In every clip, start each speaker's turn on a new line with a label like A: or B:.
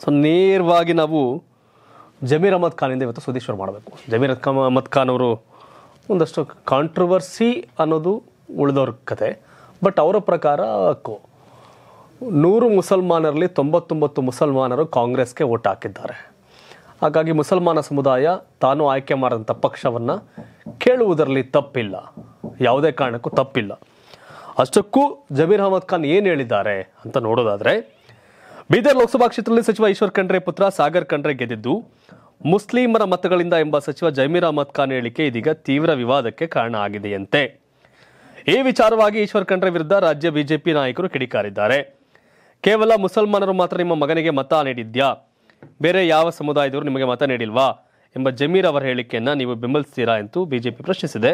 A: so ನೇರವಾಗಿ ನಾವು ಜಮೀರ್ ಅಹಮದ್ ಖಾನಿಂದ ಇವತ್ತು ಸುದೀಶ್ವರ್ ಮಾಡಬೇಕು ಜಮೀರ್ ಅಹಮದ್ ಖಾನ್ ಅವರು ಒಂದಷ್ಟು ಕಾಂಟ್ರವರ್ಸಿ ಅನ್ನೋದು ಉಳಿದವ್ರ ಕತೆ ಬಟ್ ಅವರ ಪ್ರಕಾರ ನೂರು ಮುಸಲ್ಮಾನರಲ್ಲಿ ತೊಂಬತ್ತೊಂಬತ್ತು ಮುಸಲ್ಮಾನರು ಕಾಂಗ್ರೆಸ್ಗೆ ಓಟ್ ಹಾಕಿದ್ದಾರೆ ಹಾಗಾಗಿ ಮುಸಲ್ಮಾನ ಸಮುದಾಯ ತಾನು ಆಯ್ಕೆ ಮಾಡಿದಂಥ ಪಕ್ಷವನ್ನು ಕೇಳುವುದರಲ್ಲಿ ತಪ್ಪಿಲ್ಲ ಯಾವುದೇ ಕಾರಣಕ್ಕೂ ತಪ್ಪಿಲ್ಲ ಅಷ್ಟಕ್ಕೂ ಜಮೀರ್ ಅಹಮದ್ ಖಾನ್ ಏನು ಹೇಳಿದ್ದಾರೆ ಅಂತ ನೋಡೋದಾದರೆ ಬೀದರ್ ಲೋಕಸಭಾ ಕ್ಷೇತ್ರದಲ್ಲಿ ಸಚಿವ ಈಶ್ವರ್ ಖಂಡ್ರೆ ಪುತ್ರ ಸಾಗರ್ ಖಂಡ್ರೆ ಗೆದ್ದಿದ್ದು ಮುಸ್ಲಿಮರ ಮತಗಳಿಂದ ಎಂಬ ಸಚಿವ ಜಮೀರ್ ಅಹಮದ್ ಖಾನ್ ಹೇಳಿಕೆ ಇದೀಗ ತೀವ್ರ ವಿವಾದಕ್ಕೆ ಕಾರಣ ಆಗಿದೆಯಂತೆ ಈ ವಿಚಾರವಾಗಿ ಈಶ್ವರ್ ಖಂಡ್ರೆ ವಿರುದ್ಧ ರಾಜ್ಯ ಬಿಜೆಪಿ ನಾಯಕರು ಕಿಡಿಕಾರಿದ್ದಾರೆ ಕೇವಲ ಮುಸಲ್ಮಾನರು ಮಾತ್ರ ನಿಮ್ಮ ಮಗನಿಗೆ ಮತ ನೀಡಿದ್ಯಾ ಬೇರೆ ಯಾವ ಸಮುದಾಯದವರು ನಿಮಗೆ ಮತ ನೀಡಿಲ್ವಾ ಎಂಬ ಜಮೀರ್ ಅವರ ಹೇಳಿಕೆಯನ್ನು ನೀವು ಬೆಂಬಲಿಸ್ತೀರಾ ಎಂದು ಬಿಜೆಪಿ ಪ್ರಶ್ನಿಸಿದೆ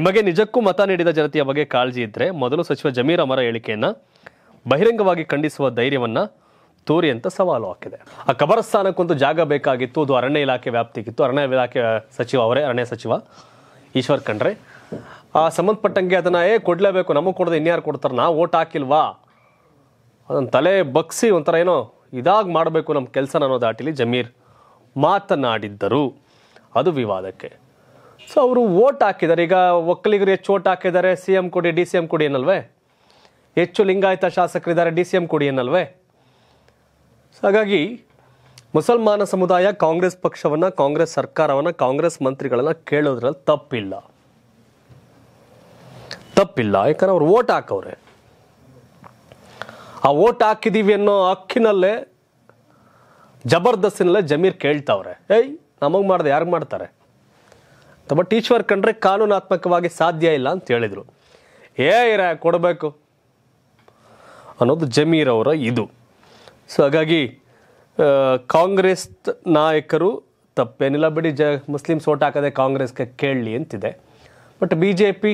A: ನಿಮಗೆ ನಿಜಕ್ಕೂ ಮತ ನೀಡಿದ ಜನತೆಯ ಬಗ್ಗೆ ಕಾಳಜಿ ಇದ್ದರೆ ಮೊದಲು ಸಚಿವ ಜಮೀರ್ ಅವರ ಹೇಳಿಕೆಯನ್ನು ಬಹಿರಂಗವಾಗಿ ಖಂಡಿಸುವ ಧೈರ್ಯವನ್ನು ತೋರಿ ಅಂತ ಸವಾಲು ಹಾಕಿದೆ ಆ ಕಬರಸ್ಥಾನಕ್ಕೊಂದು ಜಾಗ ಬೇಕಾಗಿತ್ತು ಅದು ಅರಣ್ಯ ಇಲಾಖೆ ವ್ಯಾಪ್ತಿಗಿತ್ತು ಅರಣ್ಯ ಇಲಾಖೆ ಸಚಿವ ಅವರೇ ಅರಣ್ಯ ಸಚಿವ ಈಶ್ವರ್ ಖಂಡ್ರೆ ಆ ಸಂಬಂಧಪಟ್ಟಂಗೆ ಅದನ್ನು ಏ ಕೊಡಲೇಬೇಕು ನಮಗೆ ಕೊಡೋದು ಇನ್ಯಾರು ಕೊಡ್ತಾರೆ ನಾವು ಓಟ್ ಹಾಕಿಲ್ವಾ ಅದನ್ನು ತಲೆ ಬಗ್ಸಿ ಒಂಥರ ಏನೋ ಇದಾಗಿ ಮಾಡಬೇಕು ನಮ್ಮ ಕೆಲಸ ಅನ್ನೋ ದಾಟಿಲಿ ಜಮೀರ್ ಮಾತನಾಡಿದ್ದರು ಅದು ವಿವಾದಕ್ಕೆ ಸೊ ಅವರು ಓಟ್ ಹಾಕಿದ್ದಾರೆ ಈಗ ಒಕ್ಕಲಿಗರು ಹೆಚ್ಚು ಓಟ್ ಹಾಕಿದ್ದಾರೆ ಸಿ ಎಂ ಕೊಡಿ ಡಿ ಸಿ ಎಂ ಕೊಡಿ ಏನಲ್ವೇ ಹೆಚ್ಚು ಲಿಂಗಾಯತ ಶಾಸಕರಿದ್ದಾರೆ ಡಿ ಸಿ ಎಂ ಕೊಡಿ ಏನಲ್ವೇ ಹಾಗಾಗಿ ಮುಸಲ್ಮಾನ ಸಮುದಾಯ ಕಾಂಗ್ರೆಸ್ ಪಕ್ಷವನ್ನು ಕಾಂಗ್ರೆಸ್ ಸರ್ಕಾರವನ್ನು ಕಾಂಗ್ರೆಸ್ ಮಂತ್ರಿಗಳನ್ನು ಕೇಳೋದ್ರಲ್ಲಿ ತಪ್ಪಿಲ್ಲ ತಪ್ಪಿಲ್ಲ ಯಾಕಂದ್ರೆ ಅವ್ರು ಓಟ್ ಹಾಕವ್ರೆ ಆ ಓಟ್ ಹಾಕಿದ್ದೀವಿ ಅನ್ನೋ ಹಕ್ಕಿನಲ್ಲೇ ಜಬರ್ದಸ್ತಿನಲ್ಲೇ ಜಮೀರ್ ಕೇಳ್ತಾವ್ರೆ ಏಯ್ ನಮಗೆ ಮಾಡ್ದೆ ಯಾರು ಮಾಡ್ತಾರೆ ತಮ್ಮ ಈಶ್ವರ್ ಕಂಡ್ರೆ ಕಾನೂನಾತ್ಮಕವಾಗಿ ಸಾಧ್ಯ ಇಲ್ಲ ಅಂತ ಹೇಳಿದರು ಏ ಇರ ಕೊಡಬೇಕು ಅನ್ನೋದು ಜಮೀರ್ ಅವರ ಇದು ಸೊ ಹಾಗಾಗಿ ಕಾಂಗ್ರೆಸ್ ನಾಯಕರು ತಪ್ಪೇನಿಲ್ಲ ಬಿಡಿ ಜ ಮುಸ್ಲಿಮ್ಸ್ ಓಟ್ ಹಾಕದೆ ಕಾಂಗ್ರೆಸ್ಗೆ ಕೇಳಲಿ ಅಂತಿದೆ ಬಟ್ ಬಿ ಜೆ ಪಿ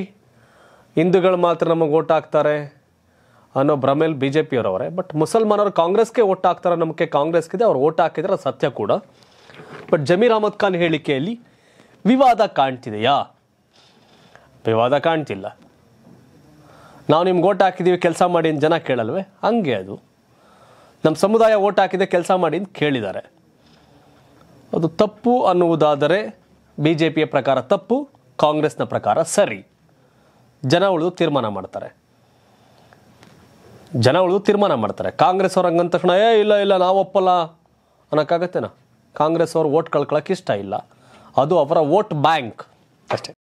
A: ಹಿಂದೂಗಳು ಮಾತ್ರ ನಮಗೆ ಓಟ್ ಹಾಕ್ತಾರೆ ಅನ್ನೋ ಭ್ರಮೇಲಿ ಬಿ ಜೆ ಪಿಯವರವರೇ ಬಟ್ ಮುಸಲ್ಮಾನವರು ಕಾಂಗ್ರೆಸ್ಗೆ ಓಟ್ ಹಾಕ್ತಾರೆ ನಮಗೆ ಕಾಂಗ್ರೆಸ್ಗಿದೆ ಅವ್ರು ಓಟ್ ಹಾಕಿದ್ರೆ ಸತ್ಯ ಕೂಡ ಬಟ್ ಜಮೀರ್ ಅಹಮದ್ ಖಾನ್ ಹೇಳಿಕೆಯಲ್ಲಿ ವಿವಾದ ಕಾಣ್ತಿದೆಯಾ ವಿವಾದ ಕಾಣ್ತಿಲ್ಲ ನಾವು ನಿಮ್ಗೆ ಓಟ್ ಹಾಕಿದ್ದೀವಿ ಕೆಲಸ ಮಾಡಿ ಜನ ಕೇಳಲ್ವೇ ಹಂಗೆ ಅದು ನಮ್ಮ ಸಮುದಾಯ ಓಟ್ ಹಾಕಿದೆ ಕೆಲಸ ಮಾಡಿ ಅಂತ ಕೇಳಿದ್ದಾರೆ ಅದು ತಪ್ಪು ಅನ್ನುವುದಾದರೆ ಬಿ ಜೆ ಪಿಯ ಪ್ರಕಾರ ತಪ್ಪು ಕಾಂಗ್ರೆಸ್ನ ಪ್ರಕಾರ ಸರಿ ಜನ ಉಳಿದು ತೀರ್ಮಾನ ಮಾಡ್ತಾರೆ ಜನ ಉಳಿದು ತೀರ್ಮಾನ ಮಾಡ್ತಾರೆ ಕಾಂಗ್ರೆಸ್ ಅವ್ರು ಹಂಗಂದ ತಕ್ಷಣ ಏ ಇಲ್ಲ ಇಲ್ಲ ನಾವು ಒಪ್ಪಲ್ಲ ಅನ್ನೋಕ್ಕಾಗತ್ತೇನಾ ಕಾಂಗ್ರೆಸ್ ಅವ್ರು ಓಟ್ ಕಳ್ಕೊಳ್ಳೋಕೆ ಇಷ್ಟ ಇಲ್ಲ ಅದು ಅವರ ವೋಟ್ ಬ್ಯಾಂಕ್ ಅಷ್ಟೇ